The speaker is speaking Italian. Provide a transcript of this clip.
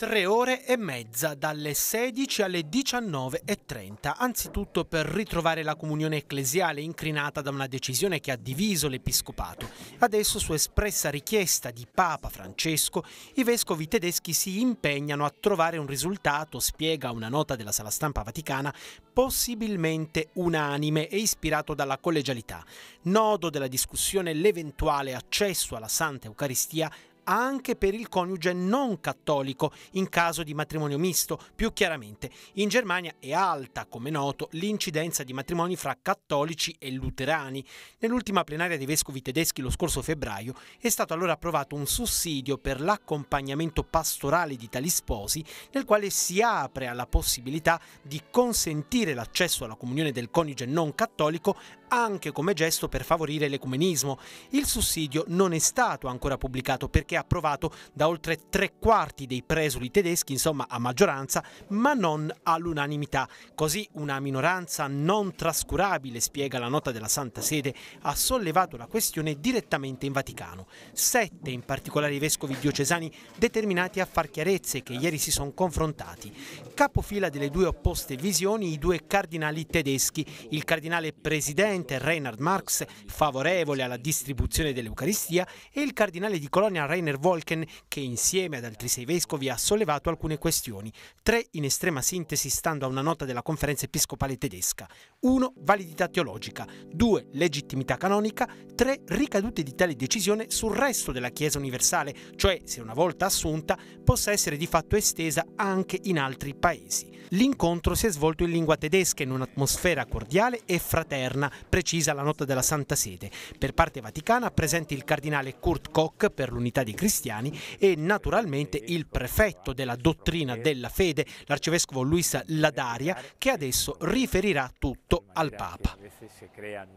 Tre ore e mezza dalle 16 alle 19.30, anzitutto per ritrovare la comunione ecclesiale incrinata da una decisione che ha diviso l'Episcopato. Adesso, su espressa richiesta di Papa Francesco, i vescovi tedeschi si impegnano a trovare un risultato, spiega una nota della sala stampa vaticana, possibilmente unanime e ispirato dalla collegialità. Nodo della discussione l'eventuale accesso alla Santa Eucaristia anche per il coniuge non cattolico in caso di matrimonio misto. Più chiaramente, in Germania è alta, come noto, l'incidenza di matrimoni fra cattolici e luterani. Nell'ultima plenaria dei vescovi tedeschi lo scorso febbraio è stato allora approvato un sussidio per l'accompagnamento pastorale di tali sposi, nel quale si apre alla possibilità di consentire l'accesso alla comunione del coniuge non cattolico anche come gesto per favorire l'ecumenismo. Il sussidio non è stato ancora pubblicato perché approvato da oltre tre quarti dei presuli tedeschi, insomma a maggioranza, ma non all'unanimità. Così una minoranza non trascurabile, spiega la nota della Santa Sede, ha sollevato la questione direttamente in Vaticano. Sette, in particolare i vescovi diocesani, determinati a far chiarezze che ieri si sono confrontati. Capofila delle due opposte visioni i due cardinali tedeschi, il cardinale presidente presidente Reinhard Marx, favorevole alla distribuzione dell'Eucaristia, e il cardinale di Colonia Rainer Wolken, che insieme ad altri sei vescovi ha sollevato alcune questioni, tre in estrema sintesi stando a una nota della conferenza episcopale tedesca. 1. Validità teologica, 2. Legittimità canonica, 3. Ricadute di tale decisione sul resto della Chiesa universale, cioè se una volta assunta possa essere di fatto estesa anche in altri paesi. L'incontro si è svolto in lingua tedesca in un'atmosfera cordiale e fraterna, precisa la nota della Santa Sede. Per parte vaticana presenti il cardinale Kurt Koch per l'unità dei cristiani e naturalmente il prefetto della dottrina della fede, l'arcivescovo Luis Ladaria, che adesso riferirà tutto al Papa.